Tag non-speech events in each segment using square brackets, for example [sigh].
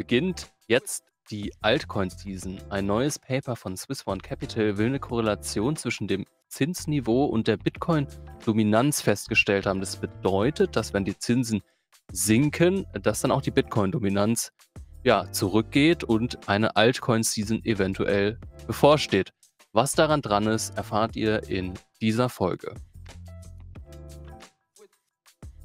beginnt jetzt die Altcoin-Season. Ein neues Paper von Swiss One Capital will eine Korrelation zwischen dem Zinsniveau und der Bitcoin-Dominanz festgestellt haben. Das bedeutet, dass wenn die Zinsen sinken, dass dann auch die Bitcoin-Dominanz ja, zurückgeht und eine Altcoin-Season eventuell bevorsteht. Was daran dran ist, erfahrt ihr in dieser Folge.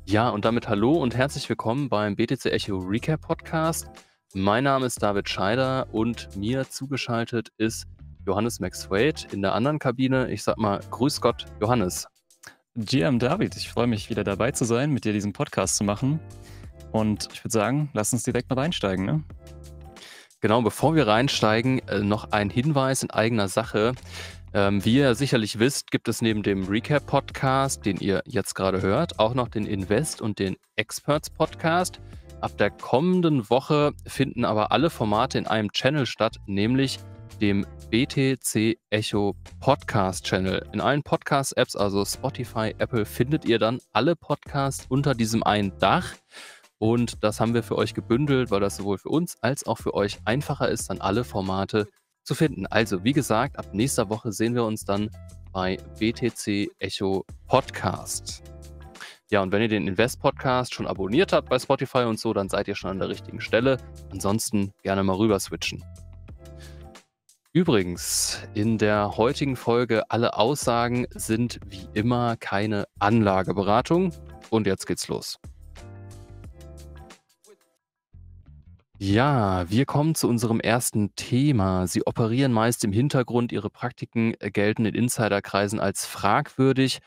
Ja, und damit hallo und herzlich willkommen beim BTC Echo Recap Podcast. Mein Name ist David Scheider und mir zugeschaltet ist Johannes Maxwade in der anderen Kabine. Ich sag mal, Grüß Gott, Johannes. GM David, ich freue mich wieder dabei zu sein, mit dir diesen Podcast zu machen. Und ich würde sagen, lass uns direkt mal reinsteigen. ne? Genau, bevor wir reinsteigen, äh, noch ein Hinweis in eigener Sache. Ähm, wie ihr sicherlich wisst, gibt es neben dem Recap-Podcast, den ihr jetzt gerade hört, auch noch den Invest- und den Experts-Podcast. Ab der kommenden Woche finden aber alle Formate in einem Channel statt, nämlich dem BTC Echo Podcast Channel. In allen Podcast-Apps, also Spotify, Apple, findet ihr dann alle Podcasts unter diesem einen Dach. Und das haben wir für euch gebündelt, weil das sowohl für uns als auch für euch einfacher ist, dann alle Formate zu finden. Also, wie gesagt, ab nächster Woche sehen wir uns dann bei BTC Echo Podcast. Ja, und wenn ihr den Invest-Podcast schon abonniert habt bei Spotify und so, dann seid ihr schon an der richtigen Stelle. Ansonsten gerne mal rüber switchen. Übrigens, in der heutigen Folge alle Aussagen sind wie immer keine Anlageberatung. Und jetzt geht's los. Ja, wir kommen zu unserem ersten Thema. Sie operieren meist im Hintergrund, ihre Praktiken gelten in Insiderkreisen als fragwürdig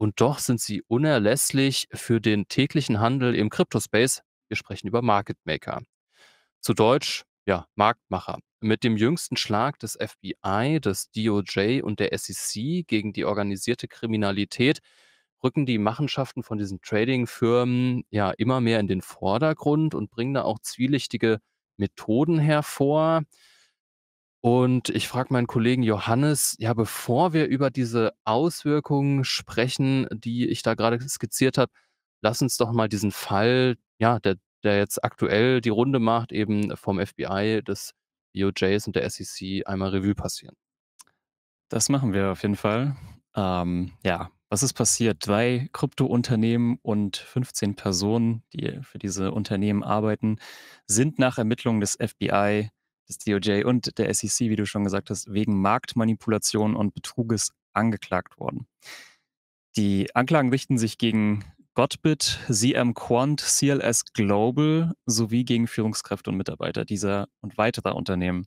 und doch sind sie unerlässlich für den täglichen Handel im Cryptospace. Wir sprechen über Market Maker. Zu Deutsch, ja, Marktmacher. Mit dem jüngsten Schlag des FBI, des DOJ und der SEC gegen die organisierte Kriminalität rücken die Machenschaften von diesen Trading-Firmen ja immer mehr in den Vordergrund und bringen da auch zwielichtige Methoden hervor. Und ich frage meinen Kollegen Johannes, ja, bevor wir über diese Auswirkungen sprechen, die ich da gerade skizziert habe, lass uns doch mal diesen Fall, ja, der, der jetzt aktuell die Runde macht, eben vom FBI, des BOJs e und der SEC einmal Revue passieren. Das machen wir auf jeden Fall. Ähm, ja, was ist passiert? Drei Kryptounternehmen und 15 Personen, die für diese Unternehmen arbeiten, sind nach Ermittlungen des FBI des DOJ und der SEC, wie du schon gesagt hast, wegen Marktmanipulation und Betruges angeklagt worden. Die Anklagen richten sich gegen Godbit, CM Quant, CLS Global sowie gegen Führungskräfte und Mitarbeiter dieser und weiterer Unternehmen.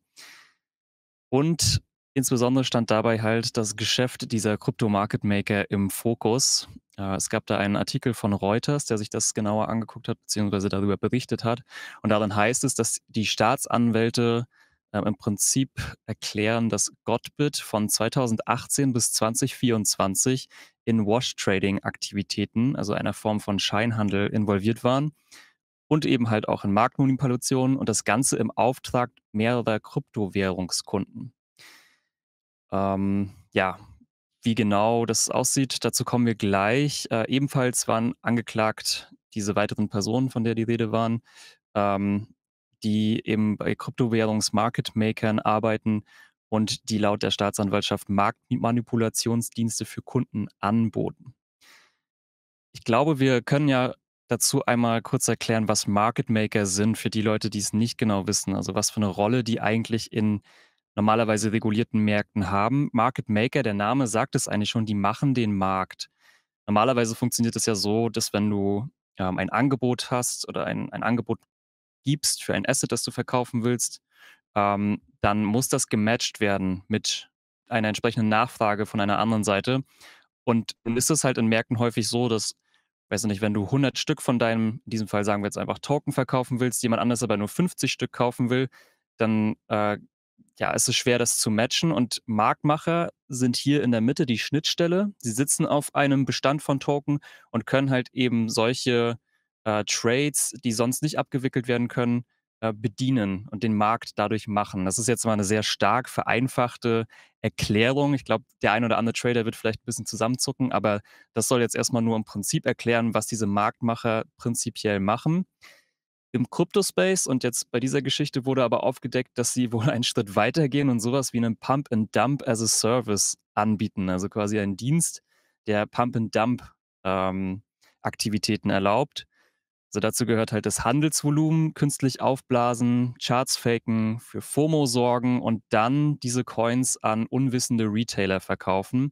Und Insbesondere stand dabei halt das Geschäft dieser Krypto-Market-Maker im Fokus. Äh, es gab da einen Artikel von Reuters, der sich das genauer angeguckt hat, beziehungsweise darüber berichtet hat. Und darin heißt es, dass die Staatsanwälte äh, im Prinzip erklären, dass Godbit von 2018 bis 2024 in Wash-Trading-Aktivitäten, also einer Form von Scheinhandel, involviert waren und eben halt auch in Marktmanipulationen und das Ganze im Auftrag mehrerer Kryptowährungskunden. Ähm, ja, wie genau das aussieht, dazu kommen wir gleich. Äh, ebenfalls waren angeklagt diese weiteren Personen, von der die Rede waren, ähm, die eben bei Kryptowährungs-Market-Makern arbeiten und die laut der Staatsanwaltschaft Marktmanipulationsdienste für Kunden anboten. Ich glaube, wir können ja dazu einmal kurz erklären, was Market Maker sind für die Leute, die es nicht genau wissen. Also was für eine Rolle die eigentlich in normalerweise regulierten Märkten haben. Market Maker, der Name sagt es eigentlich schon, die machen den Markt. Normalerweise funktioniert es ja so, dass wenn du ähm, ein Angebot hast oder ein, ein Angebot gibst für ein Asset, das du verkaufen willst, ähm, dann muss das gematcht werden mit einer entsprechenden Nachfrage von einer anderen Seite. Und dann ist es halt in Märkten häufig so, dass, weiß nicht, wenn du 100 Stück von deinem, in diesem Fall sagen wir jetzt einfach Token verkaufen willst, jemand anders aber nur 50 Stück kaufen will, dann äh, ja, es ist schwer, das zu matchen. Und Marktmacher sind hier in der Mitte die Schnittstelle. Sie sitzen auf einem Bestand von Token und können halt eben solche äh, Trades, die sonst nicht abgewickelt werden können, äh, bedienen und den Markt dadurch machen. Das ist jetzt mal eine sehr stark vereinfachte Erklärung. Ich glaube, der ein oder andere Trader wird vielleicht ein bisschen zusammenzucken, aber das soll jetzt erstmal nur im Prinzip erklären, was diese Marktmacher prinzipiell machen im Kryptospace und jetzt bei dieser Geschichte wurde aber aufgedeckt, dass sie [laughs] wohl einen Schritt weitergehen und sowas wie einen Pump and Dump as a Service anbieten, also quasi einen Dienst, der Pump and Dump ähm, Aktivitäten erlaubt. Also dazu gehört halt das Handelsvolumen, künstlich aufblasen, Charts faken, für FOMO sorgen und dann diese Coins an unwissende Retailer verkaufen.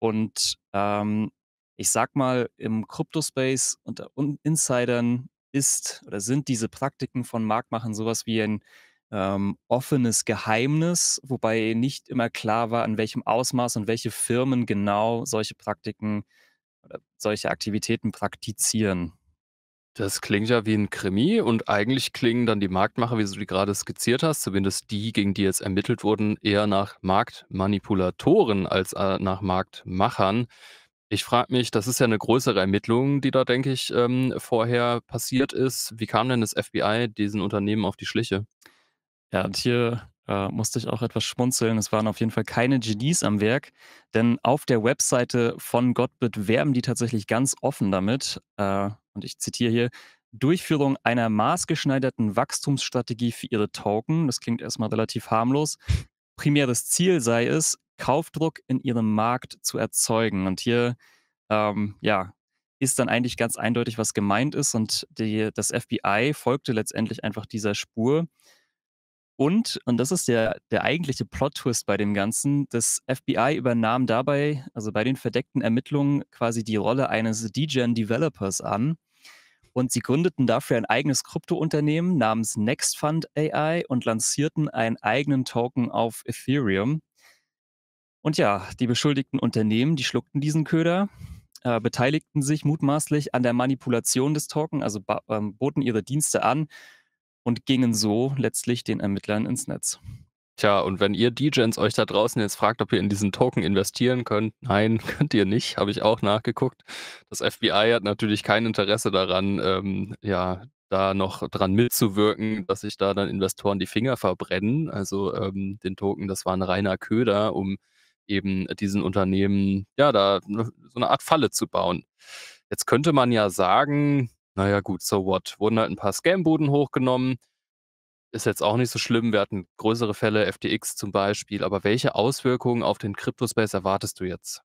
Und ähm, ich sag mal, im Kryptospace unter Insidern ist oder sind diese Praktiken von Marktmachen sowas wie ein ähm, offenes Geheimnis, wobei nicht immer klar war, in welchem Ausmaß und welche Firmen genau solche Praktiken oder solche Aktivitäten praktizieren. Das klingt ja wie ein Krimi und eigentlich klingen dann die Marktmacher, wie du die gerade skizziert hast, zumindest die, gegen die jetzt ermittelt wurden, eher nach Marktmanipulatoren als äh, nach Marktmachern. Ich frage mich, das ist ja eine größere Ermittlung, die da, denke ich, ähm, vorher passiert ist. Wie kam denn das FBI diesen Unternehmen auf die Schliche? Ja, und hier äh, musste ich auch etwas schmunzeln. Es waren auf jeden Fall keine Genies am Werk, denn auf der Webseite von Gottbit werben die tatsächlich ganz offen damit. Äh, und ich zitiere hier. Durchführung einer maßgeschneiderten Wachstumsstrategie für ihre Token. Das klingt erstmal relativ harmlos primäres Ziel sei es, Kaufdruck in ihrem Markt zu erzeugen. Und hier ähm, ja, ist dann eigentlich ganz eindeutig, was gemeint ist. Und die, das FBI folgte letztendlich einfach dieser Spur. Und, und das ist der, der eigentliche Plot-Twist bei dem Ganzen, das FBI übernahm dabei, also bei den verdeckten Ermittlungen, quasi die Rolle eines DGen-Developers an. Und sie gründeten dafür ein eigenes Kryptounternehmen namens NextFund AI und lancierten einen eigenen Token auf Ethereum. Und ja, die beschuldigten Unternehmen, die schluckten diesen Köder, äh, beteiligten sich mutmaßlich an der Manipulation des Token, also ähm, boten ihre Dienste an und gingen so letztlich den Ermittlern ins Netz. Tja, und wenn ihr DJs euch da draußen jetzt fragt, ob ihr in diesen Token investieren könnt, nein, [laughs] könnt ihr nicht, habe ich auch nachgeguckt. Das FBI hat natürlich kein Interesse daran, ähm, ja, da noch dran mitzuwirken, dass sich da dann Investoren die Finger verbrennen. Also ähm, den Token, das war ein reiner Köder, um eben diesen Unternehmen, ja, da ne, so eine Art Falle zu bauen. Jetzt könnte man ja sagen, naja gut, so what, wurden halt ein paar Scam-Buden hochgenommen, ist jetzt auch nicht so schlimm, wir hatten größere Fälle, FTX zum Beispiel, aber welche Auswirkungen auf den Cryptospace erwartest du jetzt?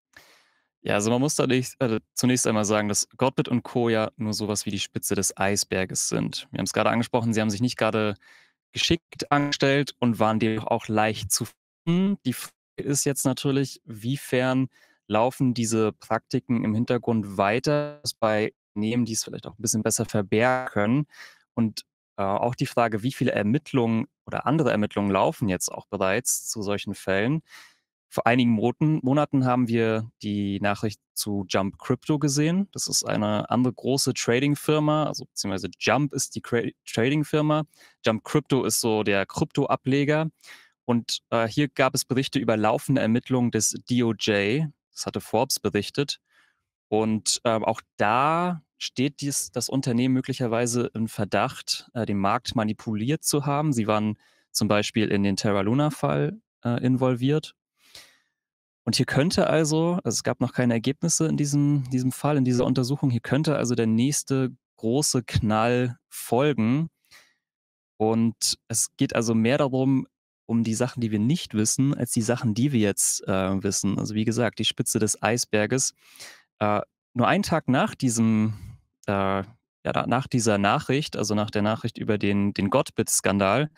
Ja, also man muss da nicht, also zunächst einmal sagen, dass Godbit und Co. ja nur sowas wie die Spitze des Eisberges sind. Wir haben es gerade angesprochen, sie haben sich nicht gerade geschickt angestellt und waren dem auch leicht zu finden. Die ist jetzt natürlich, wiefern laufen diese Praktiken im Hintergrund weiter bei Unternehmen, die es vielleicht auch ein bisschen besser verbergen können. Und äh, auch die Frage, wie viele Ermittlungen oder andere Ermittlungen laufen jetzt auch bereits zu solchen Fällen. Vor einigen Monaten haben wir die Nachricht zu Jump Crypto gesehen. Das ist eine andere große Trading-Firma, also beziehungsweise Jump ist die Trading-Firma. Jump Crypto ist so der Krypto-Ableger. Und äh, hier gab es Berichte über laufende Ermittlungen des DOJ. Das hatte Forbes berichtet. Und äh, auch da steht dies, das Unternehmen möglicherweise im Verdacht, äh, den Markt manipuliert zu haben. Sie waren zum Beispiel in den Terra Luna-Fall äh, involviert. Und hier könnte also, also es gab noch keine Ergebnisse in diesem, diesem Fall, in dieser Untersuchung, hier könnte also der nächste große Knall folgen. Und es geht also mehr darum, um die Sachen, die wir nicht wissen, als die Sachen, die wir jetzt äh, wissen. Also wie gesagt, die Spitze des Eisberges. Äh, nur einen Tag nach diesem, äh, ja, nach dieser Nachricht, also nach der Nachricht über den, den Gottbit-Skandal,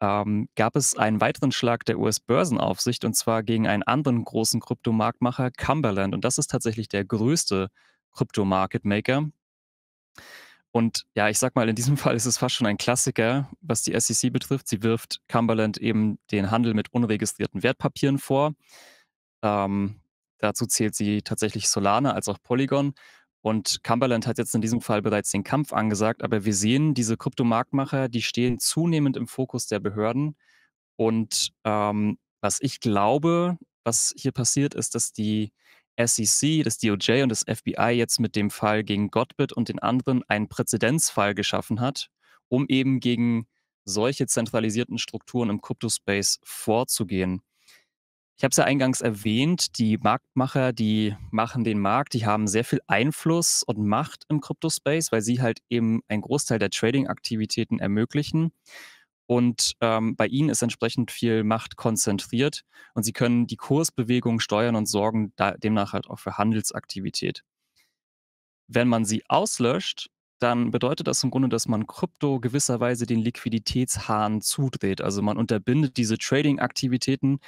ähm, gab es einen weiteren Schlag der US-Börsenaufsicht und zwar gegen einen anderen großen Kryptomarktmacher, Cumberland. Und das ist tatsächlich der größte Kryptomarket-Maker. Und ja, ich sag mal, in diesem [laughs] Fall ist es fast schon ein Klassiker, was die SEC betrifft. Sie wirft Cumberland eben den Handel mit unregistrierten Wertpapieren vor. Ähm, dazu zählt sie tatsächlich Solana als auch Polygon. Und Cumberland hat jetzt in diesem Fall bereits den Kampf angesagt, aber wir sehen, diese Kryptomarktmacher, die stehen zunehmend im Fokus der Behörden. Und ähm, was ich glaube, was hier passiert, ist, dass die SEC, das DOJ und das FBI jetzt mit dem Fall gegen Gottbit und den anderen einen Präzedenzfall geschaffen hat, um eben gegen solche zentralisierten Strukturen im Kryptospace vorzugehen. Ich habe es ja eingangs erwähnt, die Marktmacher, die machen den Markt, die haben sehr viel Einfluss und Macht im Kryptospace, weil sie halt eben einen Großteil der Trading-Aktivitäten ermöglichen. Und ähm, bei ihnen ist entsprechend viel Macht konzentriert und sie können die Kursbewegung steuern und sorgen da, demnach halt auch für Handelsaktivität. Wenn man sie auslöscht, dann bedeutet das im Grunde, dass man Krypto gewisserweise den Liquiditätshahn zudreht. Also man unterbindet diese Trading-Aktivitäten.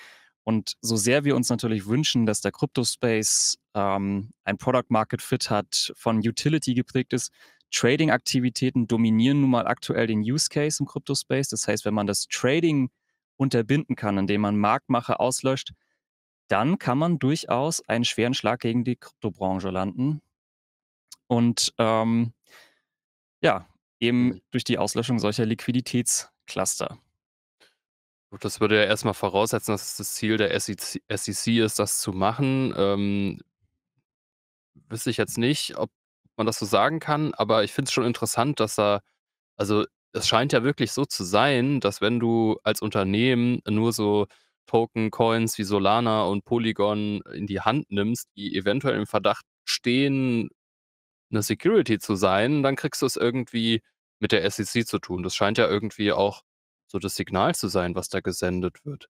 Und so sehr wir uns natürlich wünschen, dass der Kryptospace ähm, ein Product Market Fit hat, von Utility geprägt ist, Trading-Aktivitäten dominieren nun mal aktuell den Use Case im Crypto-Space. Das heißt, wenn man das Trading unterbinden kann, indem man Marktmacher auslöscht, dann kann man durchaus einen schweren Schlag gegen die Kryptobranche landen. Und ähm, ja, eben mhm. durch die Auslöschung solcher Liquiditätscluster. das würde ja erstmal voraussetzen, dass es das Ziel der SEC e ist, das zu machen. Ähm, wüsste ich jetzt nicht, ob man das so sagen kann, aber ich finde es schon interessant, dass da, also es scheint ja wirklich so zu sein, dass wenn du als Unternehmen nur so Token, Coins wie Solana und Polygon in die Hand nimmst, die eventuell im Verdacht stehen, eine Security zu sein, dann kriegst du es irgendwie mit der SEC zu tun. Das scheint ja irgendwie auch so das Signal zu sein, was da gesendet wird.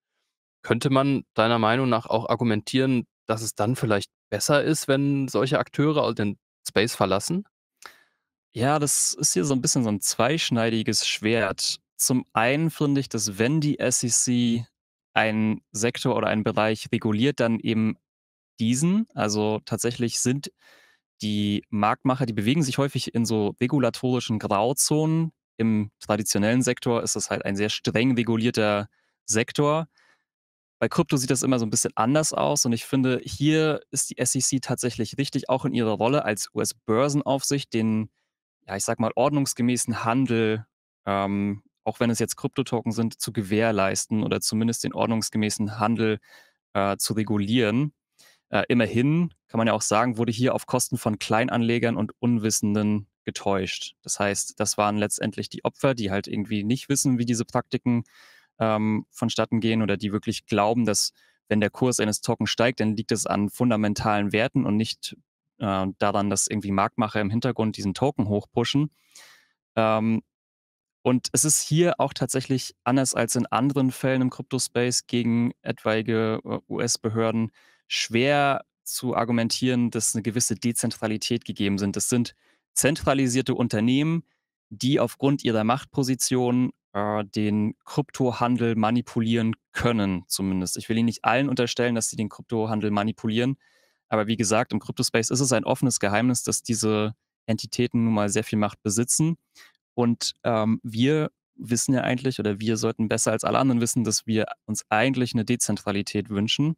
Könnte man deiner Meinung nach auch argumentieren, dass es dann vielleicht besser ist, wenn solche Akteure, also denn Space verlassen? Ja, das ist hier so ein bisschen so ein zweischneidiges Schwert. Zum einen finde ich, dass wenn die SEC einen Sektor oder einen Bereich reguliert, dann eben diesen. Also tatsächlich sind die Marktmacher, die bewegen sich häufig in so regulatorischen Grauzonen. Im traditionellen Sektor ist das halt ein sehr streng regulierter Sektor. Bei Krypto sieht das immer so ein bisschen anders aus und ich finde, hier ist die SEC tatsächlich richtig, auch in ihrer Rolle als US-Börsenaufsicht, den, ja, ich sag mal, ordnungsgemäßen Handel, ähm, auch wenn es jetzt Kryptotoken sind, zu gewährleisten oder zumindest den ordnungsgemäßen Handel äh, zu regulieren. Äh, immerhin kann man ja auch sagen, wurde hier auf Kosten von Kleinanlegern und Unwissenden getäuscht. Das heißt, das waren letztendlich die Opfer, die halt irgendwie nicht wissen, wie diese Praktiken ähm, vonstatten gehen oder die wirklich glauben, dass wenn der Kurs eines Tokens steigt, dann liegt es an fundamentalen Werten und nicht äh, daran, dass irgendwie Marktmacher im Hintergrund diesen Token hochpushen. Ähm, und es ist hier auch tatsächlich anders als in anderen Fällen im Kryptospace gegen etwaige äh, US-Behörden schwer zu argumentieren, dass eine gewisse Dezentralität gegeben sind. Es sind zentralisierte Unternehmen, die aufgrund ihrer Machtposition äh, den Kryptohandel manipulieren können, zumindest. Ich will Ihnen nicht allen unterstellen, dass sie den Kryptohandel manipulieren. Aber wie gesagt, im Kryptospace ist es ein offenes Geheimnis, dass diese Entitäten nun mal sehr viel Macht besitzen. Und ähm, wir wissen ja eigentlich, oder wir sollten besser als alle anderen wissen, dass wir uns eigentlich eine Dezentralität wünschen.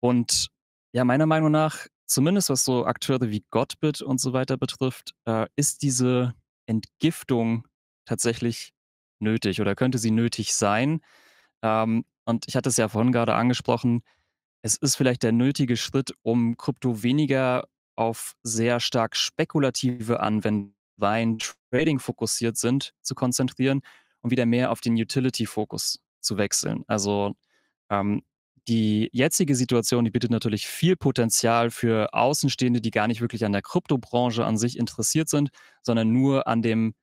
Und ja, meiner Meinung nach, zumindest was so Akteure wie Gottbit und so weiter betrifft, äh, ist diese Entgiftung tatsächlich nötig oder könnte sie nötig sein. Ähm, und ich hatte es ja vorhin gerade angesprochen, es ist vielleicht der nötige Schritt, um Krypto weniger auf sehr stark spekulative Anwendungen, Trading fokussiert sind, zu konzentrieren und wieder mehr auf den Utility-Fokus zu wechseln. Also ähm, die jetzige Situation, die bietet natürlich viel Potenzial für Außenstehende, die gar nicht wirklich an der Kryptobranche an sich interessiert sind, sondern nur an dem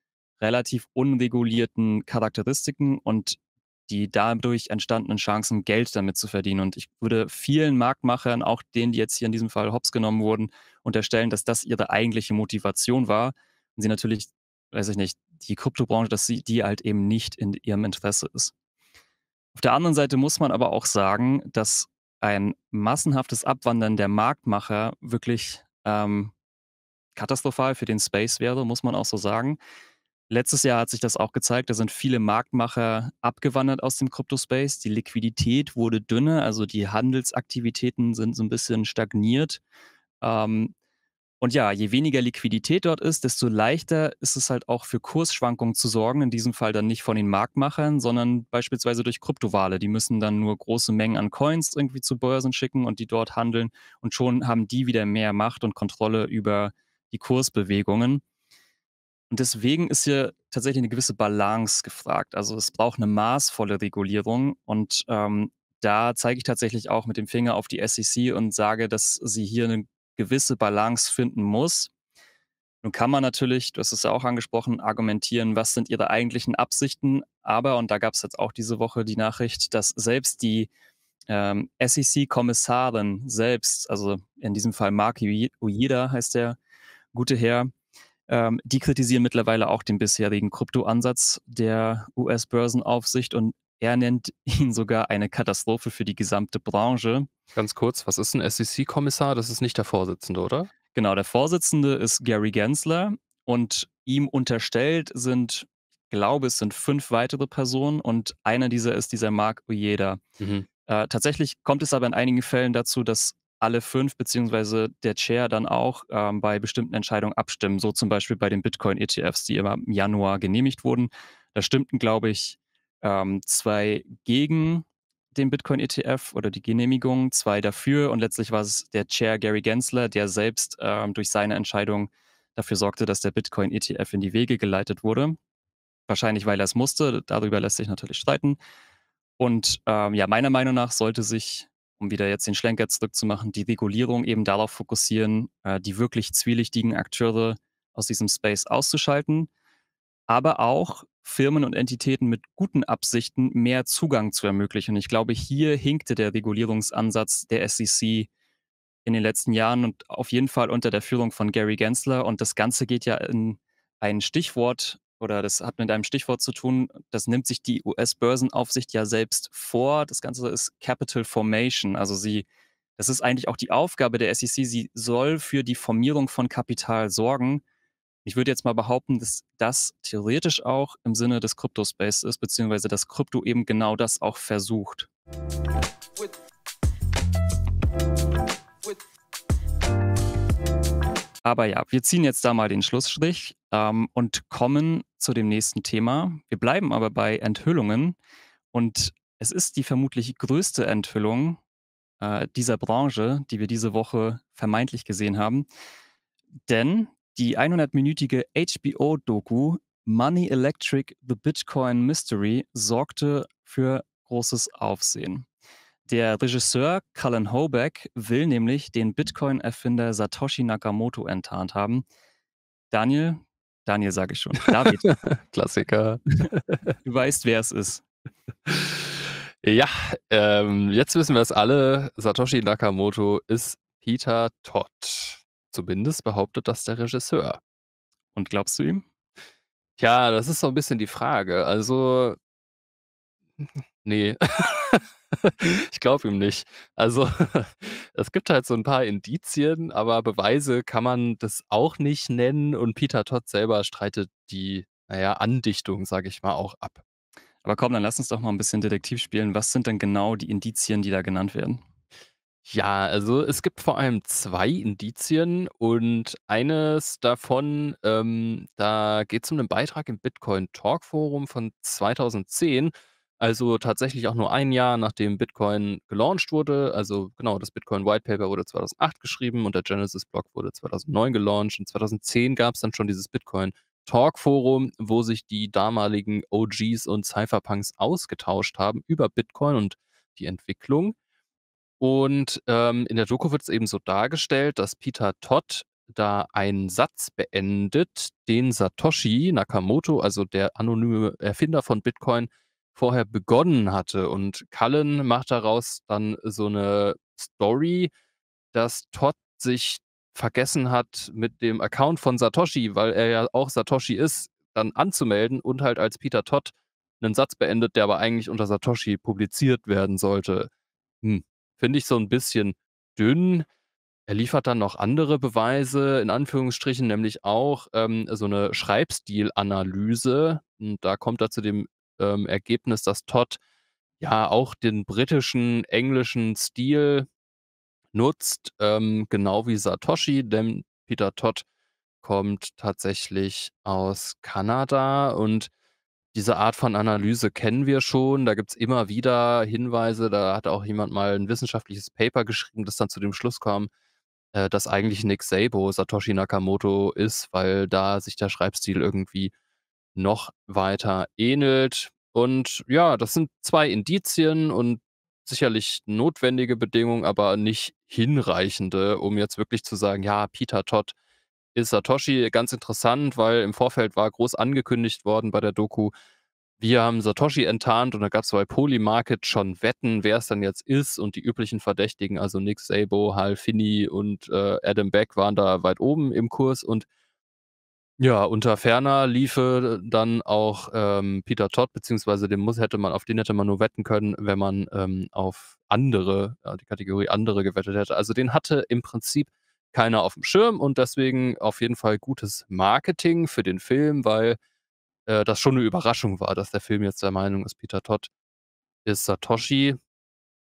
relativ unregulierten Charakteristiken und die dadurch entstandenen Chancen, Geld damit zu verdienen. Und ich würde vielen Marktmachern, auch denen, die jetzt hier in diesem Fall hops genommen wurden, unterstellen, dass das ihre eigentliche Motivation war. Und sie natürlich, weiß ich nicht, die Kryptobranche, dass sie die halt eben nicht in ihrem Interesse ist. Auf der anderen Seite muss man aber auch sagen, dass ein massenhaftes Abwandern der Marktmacher wirklich ähm, katastrophal für den Space wäre, muss man auch so sagen. Letztes Jahr hat sich das auch gezeigt, da sind viele Marktmacher abgewandert aus dem Kryptospace. Die Liquidität wurde dünner, also die Handelsaktivitäten sind so ein bisschen stagniert. Ähm, und ja, je weniger Liquidität dort ist, desto leichter ist es halt auch für Kursschwankungen zu sorgen. In diesem Fall dann nicht von den Marktmachern, sondern beispielsweise durch Kryptowale. Die müssen dann nur große Mengen an Coins irgendwie zu Börsen schicken und die dort handeln. Und schon haben die wieder mehr Macht und Kontrolle über die Kursbewegungen. Und deswegen ist hier tatsächlich eine gewisse Balance gefragt. Also es braucht eine maßvolle Regulierung und ähm, da zeige ich tatsächlich auch mit dem Finger auf die SEC und sage, dass sie hier eine gewisse Balance finden muss. Nun kann man natürlich, du hast es ja auch angesprochen, argumentieren, was sind ihre eigentlichen Absichten. Aber, und da gab es jetzt auch diese Woche die Nachricht, dass selbst die ähm, SEC-Kommissarin selbst, also in diesem Fall Mark Ujeda heißt der gute Herr, ähm, die kritisieren mittlerweile auch den bisherigen Kryptoansatz der US-Börsenaufsicht und er nennt [laughs] ihn sogar eine Katastrophe für die gesamte Branche. Ganz kurz, was ist ein SEC-Kommissar? Das ist nicht der Vorsitzende, oder? Genau, der Vorsitzende ist Gary Gensler und ihm unterstellt sind, ich glaube, es sind fünf weitere Personen und einer dieser ist dieser Mark Ujeda. Mhm. Äh, tatsächlich kommt es aber in einigen Fällen dazu, dass alle fünf beziehungsweise der Chair dann auch ähm, bei bestimmten Entscheidungen abstimmen, so zum Beispiel bei den Bitcoin-ETFs, die immer im Januar genehmigt wurden. Da stimmten, glaube ich, ähm, zwei gegen den Bitcoin-ETF oder die Genehmigung, zwei dafür und letztlich war es der Chair Gary Gensler, der selbst ähm, durch seine Entscheidung dafür sorgte, dass der Bitcoin-ETF in die Wege geleitet wurde. Wahrscheinlich, weil er es musste, darüber lässt sich natürlich streiten. Und ähm, ja, meiner Meinung nach sollte sich um wieder jetzt den Schlenker zurückzumachen, die Regulierung eben darauf fokussieren, äh, die wirklich zwielichtigen Akteure aus diesem Space auszuschalten, aber auch Firmen und Entitäten mit guten Absichten mehr Zugang zu ermöglichen. Und ich glaube, hier hinkte der Regulierungsansatz der SEC in den letzten Jahren und auf jeden Fall unter der Führung von Gary Gensler. Und das Ganze geht ja in ein Stichwort oder das hat mit einem Stichwort zu tun, das nimmt sich die US-Börsenaufsicht ja selbst vor. Das Ganze ist Capital Formation. Also sie, das ist eigentlich auch die Aufgabe der SEC, sie soll für die Formierung von Kapital sorgen. Ich würde jetzt mal behaupten, dass das theoretisch auch im Sinne des Kryptospace ist, beziehungsweise dass Krypto eben genau das auch versucht. With Aber ja, wir ziehen jetzt da mal den Schlussstrich ähm, und kommen zu dem nächsten Thema. Wir bleiben aber bei Enthüllungen und es ist die vermutlich größte Enthüllung äh, dieser Branche, die wir diese Woche vermeintlich gesehen haben. Denn die 100-minütige HBO-Doku Money Electric, The Bitcoin Mystery sorgte für großes Aufsehen. Der Regisseur Cullen Hoback will nämlich den Bitcoin-Erfinder Satoshi Nakamoto enttarnt haben. Daniel, Daniel sage ich schon, David. [laughs] Klassiker. du weißt, wer es ist. Ja, ähm, jetzt wissen wir es alle. Satoshi Nakamoto ist Peter Todd. Zumindest behauptet das der Regisseur. Und glaubst du ihm? Ja, das ist so ein bisschen die Frage. Also, Nee. [laughs] ich glaube ihm nicht. Also [laughs] es gibt halt so ein paar Indizien, aber Beweise kann man das auch nicht nennen und Peter Todd selber streitet die, naja, Andichtung, sage ich mal, auch ab. Aber komm, dann lass uns doch mal ein bisschen Detektiv spielen. Was sind denn genau die Indizien, die da genannt werden? Ja, also es gibt vor allem zwei Indizien und eines davon, ähm, da geht es um einen Beitrag im Bitcoin Talk Forum von 2010 also tatsächlich auch nur ein Jahr, nachdem Bitcoin gelauncht wurde. Also genau, das Bitcoin White Paper wurde 2008 geschrieben und der Genesis Blog wurde 2009 gelauncht. Und 2010 gab es dann schon dieses Bitcoin Talk Forum, wo sich die damaligen OGs und Cypherpunks ausgetauscht haben über Bitcoin und die Entwicklung. Und ähm, in der Doku wird es eben so dargestellt, dass Peter Todd da einen Satz beendet, den Satoshi Nakamoto, also der anonyme Erfinder von Bitcoin, vorher begonnen hatte. Und Cullen macht daraus dann so eine Story, dass Todd sich vergessen hat, mit dem Account von Satoshi, weil er ja auch Satoshi ist, dann anzumelden und halt als Peter Todd einen Satz beendet, der aber eigentlich unter Satoshi publiziert werden sollte. Hm. Finde ich so ein bisschen dünn. Er liefert dann noch andere Beweise, in Anführungsstrichen, nämlich auch ähm, so eine Schreibstilanalyse. Und da kommt er zu dem ähm, Ergebnis, dass Todd ja auch den britischen, englischen Stil nutzt, ähm, genau wie Satoshi, denn Peter Todd kommt tatsächlich aus Kanada und diese Art von Analyse kennen wir schon. Da gibt es immer wieder Hinweise. Da hat auch jemand mal ein wissenschaftliches Paper geschrieben, das dann zu dem Schluss kam, äh, dass eigentlich Nick Sabo Satoshi Nakamoto ist, weil da sich der Schreibstil irgendwie noch weiter ähnelt. Und ja, das sind zwei Indizien und sicherlich notwendige Bedingungen, aber nicht hinreichende, um jetzt wirklich zu sagen, ja, Peter Todd ist Satoshi. Ganz interessant, weil im Vorfeld war groß angekündigt worden bei der Doku, wir haben Satoshi enttarnt und da gab es bei Polymarket schon Wetten, wer es dann jetzt ist und die üblichen Verdächtigen, also Nick Sabo, Hal Finney und äh, Adam Beck waren da weit oben im Kurs und ja, unter Ferner liefe äh, dann auch, ähm, Peter Todd, beziehungsweise den muss hätte man auf den hätte man nur wetten können, wenn man, ähm, auf andere ja, die Kategorie andere gewettet hätte. Also, den hatte im Prinzip keiner auf dem Schirm und deswegen auf jeden Fall gutes Marketing für den Film, weil, äh, das schon eine Überraschung war, dass der Film jetzt der Meinung ist, Peter Todd ist Satoshi.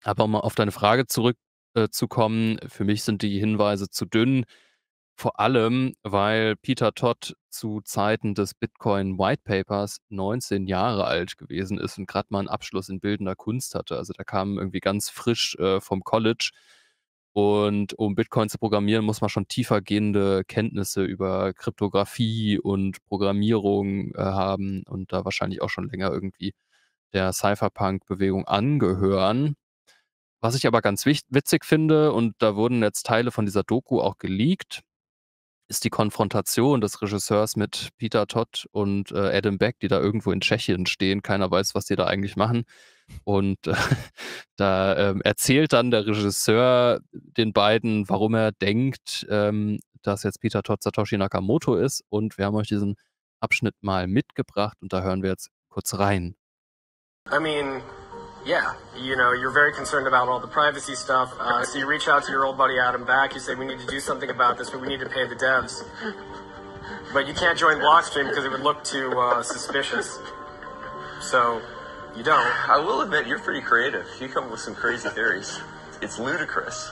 Aber um mal auf deine Frage zurückzukommen, äh, für mich sind die Hinweise zu dünn. Vor allem, weil Peter Todd zu Zeiten des Bitcoin White Papers 19 Jahre alt gewesen ist und gerade mal einen Abschluss in bildender Kunst hatte. Also da kam irgendwie ganz frisch äh, vom College. Und um Bitcoin zu programmieren, muss man schon tiefer gehende Kenntnisse über Kryptographie und Programmierung äh, haben und da wahrscheinlich auch schon länger irgendwie der Cypherpunk-Bewegung angehören. Was ich aber ganz witzig finde, und da wurden jetzt Teile von dieser Doku auch geleakt, ist die Konfrontation des Regisseurs mit Peter Todd und äh, Adam Beck, die da irgendwo in Tschechien stehen. Keiner weiß, was die da eigentlich machen. Und äh, [laughs] da ähm, erzählt dann der Regisseur den beiden, warum er denkt, ähm, dass jetzt Peter Todd Satoshi Nakamoto ist. Und wir haben euch diesen Abschnitt mal mitgebracht und da hören wir jetzt kurz rein. I mean, yeah, you know, you're very concerned about all the privacy stuff. Uh, so you reach out to your old buddy Adam back. You say, we need to do something about this, but we need to pay the devs. But you can't join Blockstream because it would look too uh, suspicious. So you don't. I will admit, you're pretty creative. You come up with some crazy theories. It's ludicrous.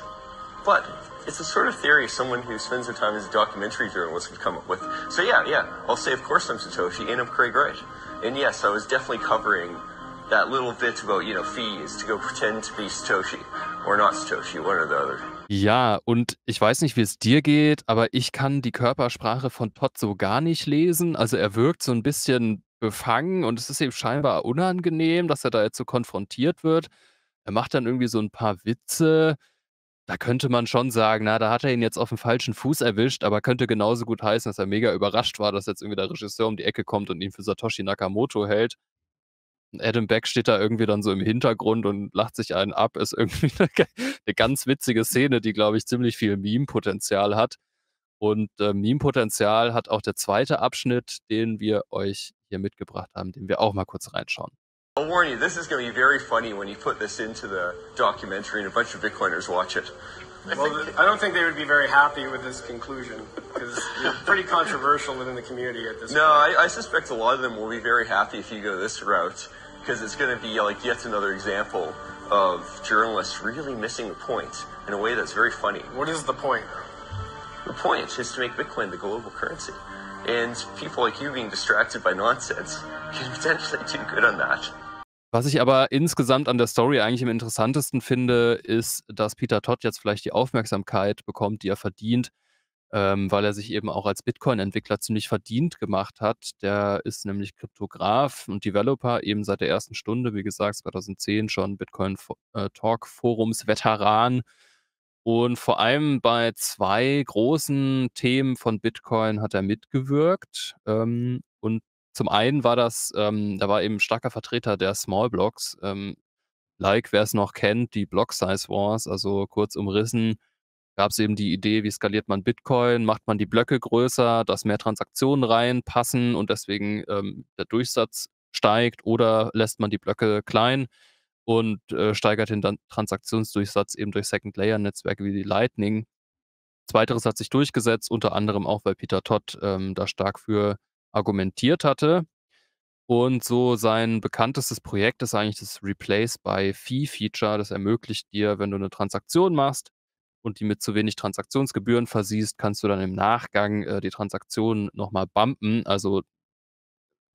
But it's the sort of theory someone who spends their time as a documentary journalist could come up with. So yeah, yeah, I'll say, of course I'm Satoshi, and I'm Craig Wright. And yes, I was definitely covering that little bit about, you know, fees to go pretend to be Satoshi or not Satoshi, one or the other. Ja, und ich weiß nicht, wie es dir geht, aber ich kann die Körpersprache von Todd so gar nicht lesen. Also er wirkt so ein bisschen befangen und es ist ihm scheinbar unangenehm, dass er da jetzt so konfrontiert wird. Er macht dann irgendwie so ein paar Witze. Da könnte man schon sagen, na, da hat er ihn jetzt auf dem falschen Fuß erwischt, aber könnte genauso gut heißen, dass er mega überrascht war, dass jetzt irgendwie der Regisseur um die Ecke kommt und ihn für Satoshi Nakamoto hält. Adam Beck steht da irgendwie dann so im Hintergrund und lacht sich einen ab, ist irgendwie [laughs] eine, eine ganz witzige Szene, die, glaube ich, ziemlich viel Meme-Potenzial hat. Und äh, Meme-Potenzial hat auch der zweite Abschnitt, den wir euch hier mitgebracht haben, den wir auch mal kurz reinschauen. I'll warn you, this is going to be very funny when you put this into the documentary and a bunch of Bitcoiners watch it. Well, I don't think they would be very happy with this conclusion because you're pretty controversial within the community at this. No, point. I, I suspect a lot of them will be very happy if you go this route because it's going to be like yet another example of journalists really missing the point in a way that's very funny. What is the point? The point is to make Bitcoin the global currency. And people like you being distracted by nonsense can potentially do good on that. Was ich aber insgesamt an der Story eigentlich am interessantesten finde, ist, dass Peter Todd jetzt vielleicht die Aufmerksamkeit bekommt, die er verdient, ähm, weil er sich eben auch als Bitcoin-Entwickler ziemlich verdient gemacht hat. Der ist nämlich Kryptograf und Developer, eben seit der ersten Stunde, wie gesagt, 2010 schon Bitcoin äh, Talk Forums Veteran. Und vor allem bei zwei großen Themen von Bitcoin hat er mitgewirkt. Ähm, und zum einen war das, ähm, da war eben starker Vertreter der Small Blocks, ähm, like wer es noch kennt, die Block Size Wars, also kurz umrissen, gab es eben die Idee, wie skaliert man Bitcoin, macht man die Blöcke größer, dass mehr Transaktionen reinpassen und deswegen ähm, der Durchsatz steigt oder lässt man die Blöcke klein und äh, steigert den Transaktionsdurchsatz eben durch Second-Layer-Netzwerke wie die Lightning. Zweiteres hat sich durchgesetzt, unter anderem auch, weil Peter Todd ähm, da stark für argumentiert hatte. Und so sein bekanntestes Projekt ist eigentlich das Replace by Fee Feature. Das ermöglicht dir, wenn du eine Transaktion machst und die mit zu wenig Transaktionsgebühren versiehst, kannst du dann im Nachgang äh, die Transaktion nochmal bumpen, also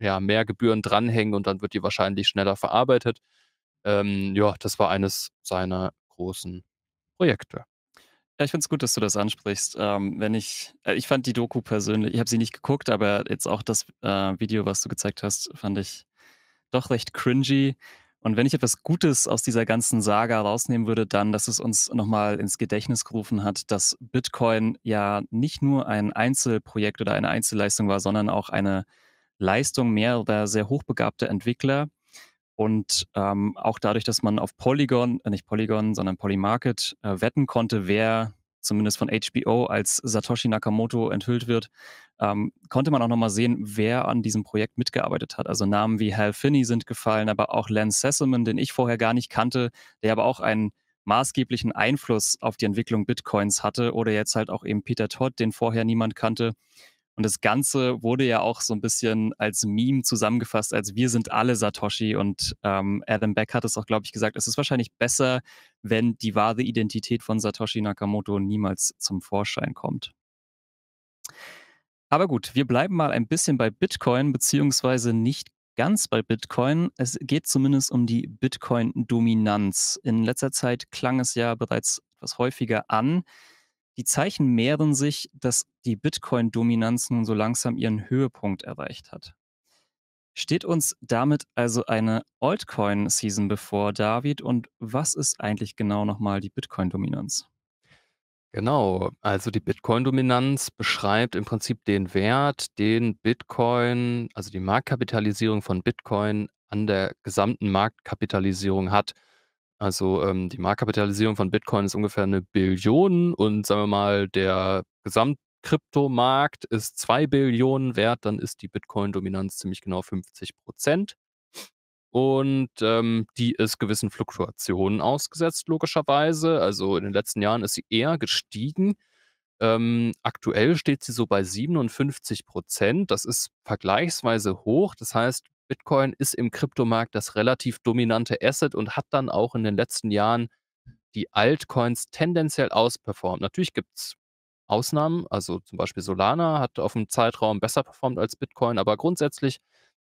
ja, mehr Gebühren dranhängen und dann wird die wahrscheinlich schneller verarbeitet. Ähm, ja, das war eines seiner großen Projekte. Ja, ich finde es gut, dass du das ansprichst. Ähm, wenn ich, äh, ich fand die Doku persönlich, ich habe sie nicht geguckt, aber jetzt auch das äh, Video, was du gezeigt hast, fand ich doch recht cringy. Und wenn ich etwas Gutes aus dieser ganzen Saga rausnehmen würde, dann, dass es uns nochmal ins Gedächtnis gerufen hat, dass Bitcoin ja nicht nur ein Einzelprojekt oder eine Einzelleistung war, sondern auch eine Leistung mehrerer sehr hochbegabter Entwickler, und ähm, auch dadurch, dass man auf Polygon, äh, nicht Polygon, sondern Polymarket äh, wetten konnte, wer zumindest von HBO als Satoshi Nakamoto enthüllt wird, ähm, konnte man auch nochmal sehen, wer an diesem Projekt mitgearbeitet hat. Also Namen wie Hal Finney sind gefallen, aber auch Len Sesselman, den ich vorher gar nicht kannte, der aber auch einen maßgeblichen Einfluss auf die Entwicklung Bitcoins hatte oder jetzt halt auch eben Peter Todd, den vorher niemand kannte. Und das Ganze wurde ja auch so ein bisschen als Meme zusammengefasst, als wir sind alle Satoshi. Und ähm, Adam Beck hat es auch, glaube ich, gesagt, es ist wahrscheinlich besser, wenn die wahre Identität von Satoshi Nakamoto niemals zum Vorschein kommt. Aber gut, wir bleiben mal ein bisschen bei Bitcoin, beziehungsweise nicht ganz bei Bitcoin. Es geht zumindest um die Bitcoin-Dominanz. In letzter Zeit klang es ja bereits etwas häufiger an, die Zeichen mehren sich, dass die Bitcoin-Dominanz nun so langsam ihren Höhepunkt erreicht hat. Steht uns damit also eine Altcoin-Season bevor, David? Und was ist eigentlich genau nochmal die Bitcoin-Dominanz? Genau, also die Bitcoin-Dominanz beschreibt im Prinzip den Wert, den Bitcoin, also die Marktkapitalisierung von Bitcoin an der gesamten Marktkapitalisierung hat. Also ähm, die Marktkapitalisierung von Bitcoin ist ungefähr eine Billion und sagen wir mal, der Gesamtkryptomarkt ist zwei Billionen wert, dann ist die Bitcoin-Dominanz ziemlich genau 50 Prozent. Und ähm, die ist gewissen Fluktuationen ausgesetzt, logischerweise. Also in den letzten Jahren ist sie eher gestiegen. Ähm, aktuell steht sie so bei 57 Prozent. Das ist vergleichsweise hoch. Das heißt, Bitcoin ist im Kryptomarkt das relativ dominante Asset und hat dann auch in den letzten Jahren die Altcoins tendenziell ausperformt. Natürlich gibt es Ausnahmen, also zum Beispiel Solana hat auf dem Zeitraum besser performt als Bitcoin, aber grundsätzlich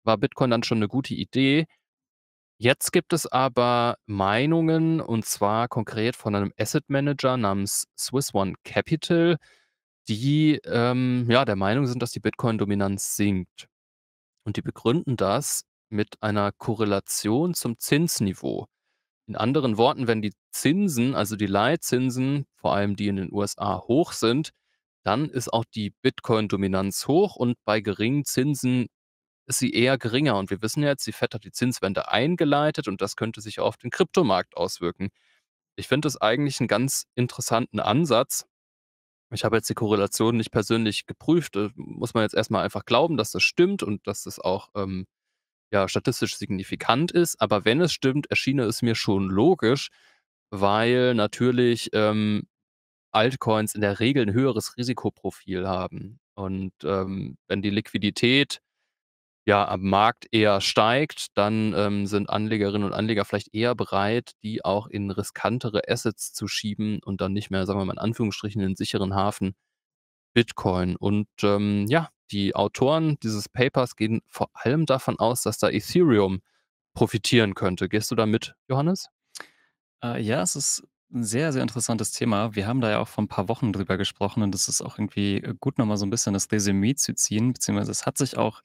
war Bitcoin dann schon eine gute Idee. Jetzt gibt es aber Meinungen und zwar konkret von einem Asset Manager namens Swiss One Capital, die ähm, ja, der Meinung sind, dass die Bitcoin-Dominanz sinkt. Und die begründen das mit einer Korrelation zum Zinsniveau. In anderen Worten, wenn die Zinsen, also die Leitzinsen, vor allem die in den USA hoch sind, dann ist auch die Bitcoin-Dominanz hoch und bei geringen Zinsen ist sie eher geringer. Und wir wissen jetzt, die FED hat die Zinswende eingeleitet und das könnte sich auf den Kryptomarkt auswirken. Ich finde das eigentlich einen ganz interessanten Ansatz, ich habe jetzt die Korrelation nicht persönlich geprüft. Äh, muss man jetzt erstmal einfach glauben, dass das stimmt und dass das auch ähm, ja, statistisch signifikant ist. Aber wenn es stimmt, erschien es mir schon logisch, weil natürlich ähm, Altcoins in der Regel ein höheres Risikoprofil haben. Und ähm, wenn die Liquidität ja, am Markt eher steigt, dann ähm, sind Anlegerinnen und Anleger vielleicht eher bereit, die auch in riskantere Assets zu schieben und dann nicht mehr, sagen wir mal in Anführungsstrichen, in sicheren Hafen Bitcoin. Und ähm, ja, die Autoren dieses Papers gehen vor allem davon aus, dass da Ethereum profitieren könnte. Gehst du da mit, Johannes? Äh, ja, es ist ein sehr, sehr interessantes Thema. Wir haben da ja auch vor ein paar Wochen drüber gesprochen und es ist auch irgendwie äh, gut, nochmal so ein bisschen das Resümee zu ziehen, beziehungsweise es hat sich auch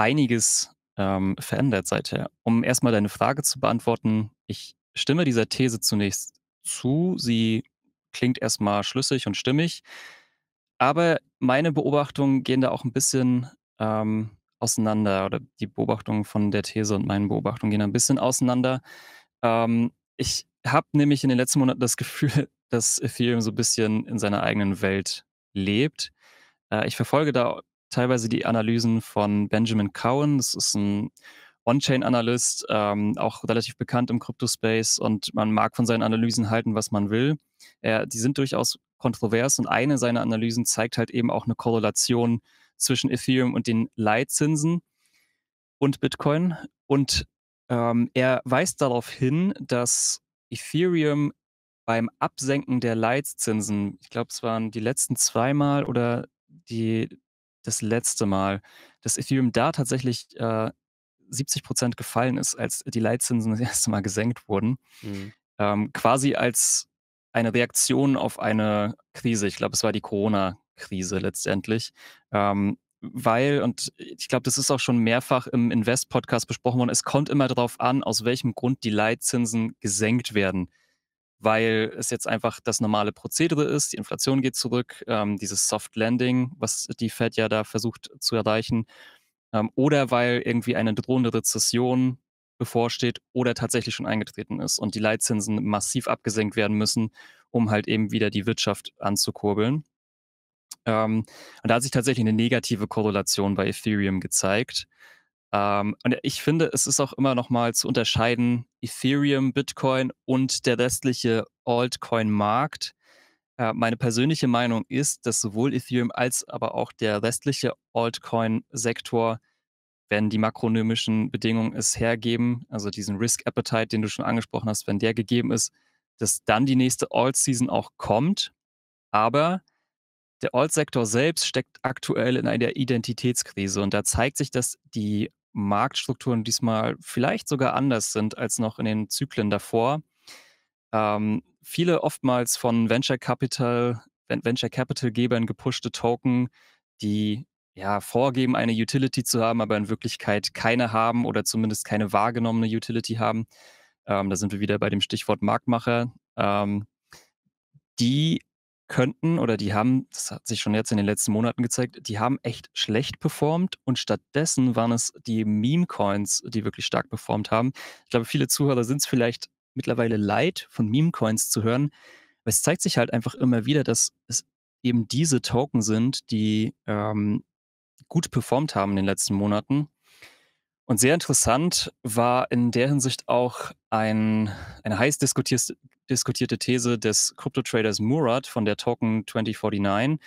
einiges ähm, verändert seither. Um erstmal deine Frage zu beantworten, ich stimme dieser These zunächst zu. Sie klingt erstmal schlüssig und stimmig. Aber meine Beobachtungen gehen da auch ein bisschen ähm, auseinander oder die Beobachtungen von der These und meinen Beobachtungen gehen ein bisschen auseinander. Ähm, ich habe nämlich in den letzten Monaten das Gefühl, [laughs] dass Ethereum so ein bisschen in seiner eigenen Welt lebt. Äh, ich verfolge da teilweise die Analysen von Benjamin Cowan. Das ist ein On-Chain-Analyst, ähm, auch relativ bekannt im Crypto-Space und man mag von seinen Analysen halten, was man will. Er, die sind durchaus kontrovers und eine seiner Analysen zeigt halt eben auch eine Korrelation zwischen Ethereum und den Leitzinsen und Bitcoin. Und ähm, er weist darauf hin, dass Ethereum beim Absenken der Leitzinsen, ich glaube, es waren die letzten zweimal oder die das letzte Mal, dass Ethereum da tatsächlich äh, 70 Prozent gefallen ist, als die Leitzinsen [laughs] das erste Mal gesenkt wurden. Mhm. Ähm, quasi als eine Reaktion auf eine Krise. Ich glaube, es war die Corona-Krise letztendlich. Ähm, weil, und ich glaube, das ist auch schon mehrfach im Invest-Podcast besprochen worden, es kommt immer darauf an, aus welchem Grund die Leitzinsen gesenkt werden weil es jetzt einfach das normale Prozedere ist. Die Inflation geht zurück, ähm, dieses Soft Landing, was die Fed ja da versucht zu erreichen, ähm, oder weil irgendwie eine drohende Rezession bevorsteht oder tatsächlich schon eingetreten ist und die Leitzinsen massiv abgesenkt werden müssen, um halt eben wieder die Wirtschaft anzukurbeln. Ähm, und da hat sich tatsächlich eine negative Korrelation bei Ethereum gezeigt. Ähm, und ich finde, es ist auch immer nochmal zu unterscheiden, Ethereum, Bitcoin und der restliche Altcoin-Markt. Äh, meine persönliche Meinung ist, dass sowohl Ethereum als aber auch der restliche Altcoin-Sektor, wenn die makronymischen Bedingungen es hergeben, also diesen Risk-Appetite, den du schon angesprochen hast, wenn der gegeben ist, dass dann die nächste Alt-Season auch kommt. Aber der Alt-Sektor selbst steckt aktuell in einer Identitätskrise und da zeigt sich, dass die Marktstrukturen diesmal vielleicht sogar anders sind als noch in den Zyklen davor. Ähm, viele oftmals von Venture Capital, Venture Capital Gebern gepushte Token, die ja vorgeben, eine Utility zu haben, aber in Wirklichkeit keine haben oder zumindest keine wahrgenommene Utility haben. Ähm, da sind wir wieder bei dem Stichwort Marktmacher. Ähm, die könnten oder die haben, das hat sich schon jetzt in den letzten Monaten gezeigt, die haben echt schlecht performt und stattdessen waren es die Meme-Coins, die wirklich stark performt haben. Ich glaube, viele Zuhörer sind es vielleicht mittlerweile leid, von Meme-Coins zu hören. weil es zeigt sich halt einfach immer wieder, dass es eben diese Token sind, die ähm, gut performt haben in den letzten Monaten. Und sehr interessant war in der Hinsicht auch ein, eine heiß diskutierte, diskutierte These des Krypto-Traders Murat von der Token 2049,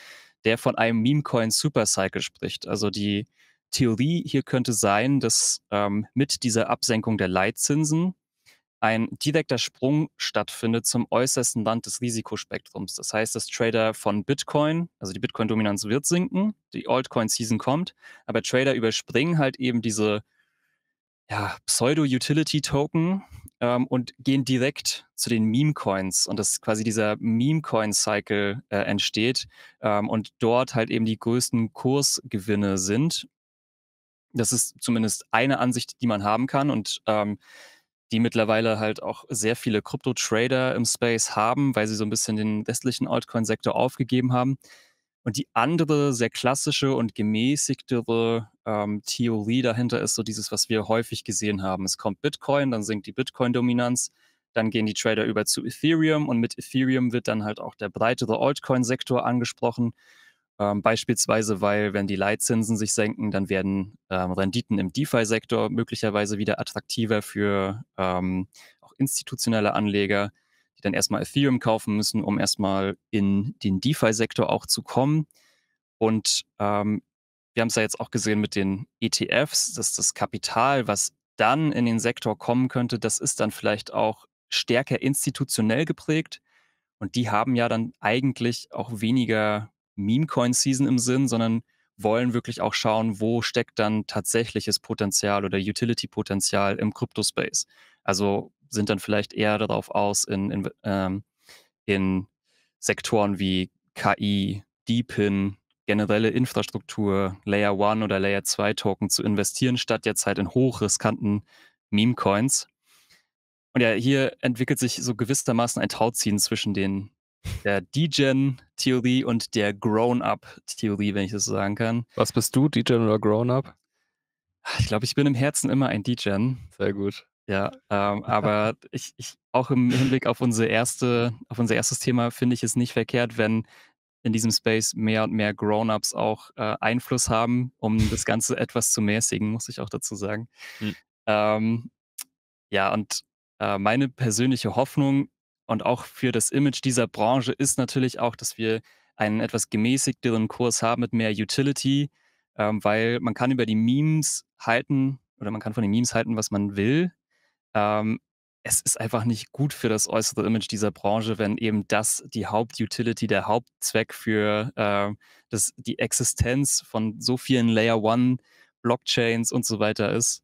der von einem Meme-Coin Supercycle spricht. Also die Theorie hier könnte sein, dass ähm, mit dieser Absenkung der Leitzinsen ein direkter Sprung stattfindet zum äußersten Rand des Risikospektrums. Das heißt, dass Trader von Bitcoin, also die Bitcoin-Dominanz wird sinken, die Altcoin-Season kommt, aber Trader überspringen halt eben diese ja, Pseudo-Utility-Token ähm, und gehen direkt zu den Meme-Coins und dass quasi dieser Meme-Coin-Cycle äh, entsteht ähm, und dort halt eben die größten Kursgewinne sind. Das ist zumindest eine Ansicht, die man haben kann und ähm, die mittlerweile halt auch sehr viele Krypto-Trader im Space haben, weil sie so ein bisschen den restlichen Altcoin-Sektor aufgegeben haben. Und die andere, sehr klassische und gemäßigtere ähm, Theorie dahinter ist so dieses, was wir häufig gesehen haben. Es kommt Bitcoin, dann sinkt die Bitcoin-Dominanz, dann gehen die Trader über zu Ethereum und mit Ethereum wird dann halt auch der breitere Altcoin-Sektor angesprochen. Ähm, beispielsweise, weil wenn die Leitzinsen sich senken, dann werden ähm, Renditen im DeFi-Sektor möglicherweise wieder attraktiver für ähm, auch institutionelle Anleger dann erstmal Ethereum kaufen müssen, um erstmal in den DeFi-Sektor auch zu kommen. Und ähm, wir haben es ja jetzt auch gesehen mit den ETFs, dass das Kapital, was dann in den Sektor kommen könnte, das ist dann vielleicht auch stärker institutionell geprägt. Und die haben ja dann eigentlich auch weniger Meme-Coin-Season im Sinn, sondern wollen wirklich auch schauen, wo steckt dann tatsächliches Potenzial oder Utility-Potenzial im Kryptospace. Also sind dann vielleicht eher darauf aus, in, in, ähm, in Sektoren wie KI, Deepin, generelle Infrastruktur, Layer 1 oder Layer 2 Token zu investieren, statt jetzt halt in hochriskanten Meme-Coins. Und ja, hier entwickelt sich so gewissermaßen ein Tauziehen zwischen den der Degen-Theorie und der Grown-Up-Theorie, wenn ich das so sagen kann. Was bist du, Degen oder Grown-Up? Ich glaube, ich bin im Herzen immer ein Degen. Sehr gut. Ja, ähm, [laughs] aber ich, ich, auch im Hinblick auf unsere erste, auf unser erstes Thema finde ich es nicht verkehrt, wenn in diesem Space mehr und mehr Grown-ups auch äh, Einfluss haben, um das Ganze etwas zu mäßigen, muss ich auch dazu sagen. Hm. Ähm, ja, und äh, meine persönliche Hoffnung und auch für das Image dieser Branche ist natürlich auch, dass wir einen etwas gemäßigteren Kurs haben mit mehr Utility, ähm, weil man kann über die Memes halten oder man kann von den Memes halten, was man will. Ähm, es ist einfach nicht gut für das äußere Image dieser Branche, wenn eben das die Hauptutility, der Hauptzweck für äh, das, die Existenz von so vielen Layer One Blockchains und so weiter ist.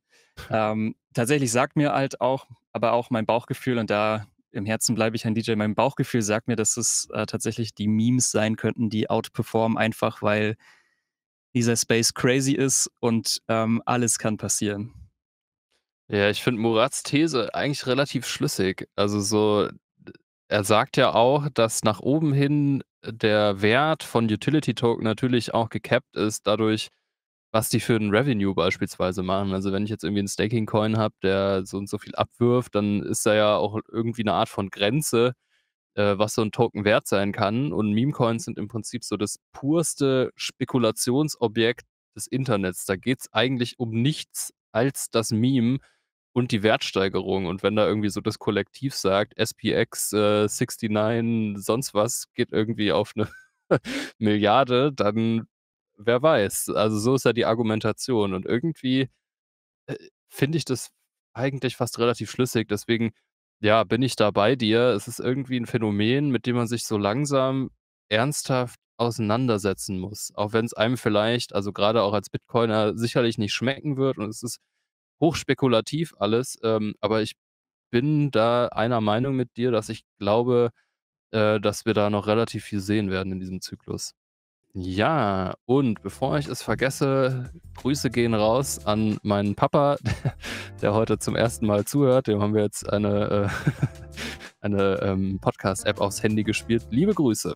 Ähm, tatsächlich sagt mir halt auch, aber auch mein Bauchgefühl und da im Herzen bleibe ich ein DJ. Mein Bauchgefühl sagt mir, dass es äh, tatsächlich die Memes sein könnten, die outperformen, einfach weil dieser Space crazy ist und ähm, alles kann passieren. Ja, ich finde Murats These eigentlich relativ schlüssig. Also so, er sagt ja auch, dass nach oben hin der Wert von Utility Token natürlich auch gecapped ist, dadurch, was die für ein Revenue beispielsweise machen. Also wenn ich jetzt irgendwie einen Staking Coin habe, der so und so viel abwirft, dann ist da ja auch irgendwie eine Art von Grenze, äh, was so ein Token wert sein kann. Und Meme Coins sind im Prinzip so das purste Spekulationsobjekt des Internets. Da geht es eigentlich um nichts als das Meme und die Wertsteigerung. Und wenn da irgendwie so das Kollektiv sagt, SPX äh, 69, sonst was geht irgendwie auf eine [laughs] Milliarde, dann wer weiß. Also so ist ja die Argumentation. Und irgendwie äh, finde ich das eigentlich fast relativ schlüssig. Deswegen, ja, bin ich da bei dir. Es ist irgendwie ein Phänomen, mit dem man sich so langsam ernsthaft auseinandersetzen muss. Auch wenn es einem vielleicht, also gerade auch als Bitcoiner, sicherlich nicht schmecken wird. Und es ist hochspekulativ alles, ähm, aber ich bin da einer Meinung mit dir, dass ich glaube, äh, dass wir da noch relativ viel sehen werden in diesem Zyklus. Ja, und bevor ich es vergesse, Grüße gehen raus an meinen Papa, [laughs] der heute zum ersten Mal zuhört. Dem haben wir jetzt eine, äh, [laughs] eine ähm, Podcast-App aufs Handy gespielt. Liebe Grüße.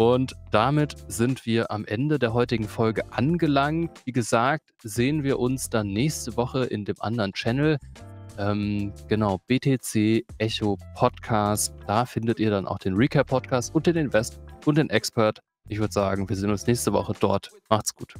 Und damit sind wir am Ende der heutigen Folge angelangt. Wie gesagt, sehen wir uns dann nächste Woche in dem anderen Channel. Ähm, genau, BTC Echo Podcast. Da findet ihr dann auch den Recap Podcast und den Invest und den Expert. Ich würde sagen, wir sehen uns nächste Woche dort. Macht's gut.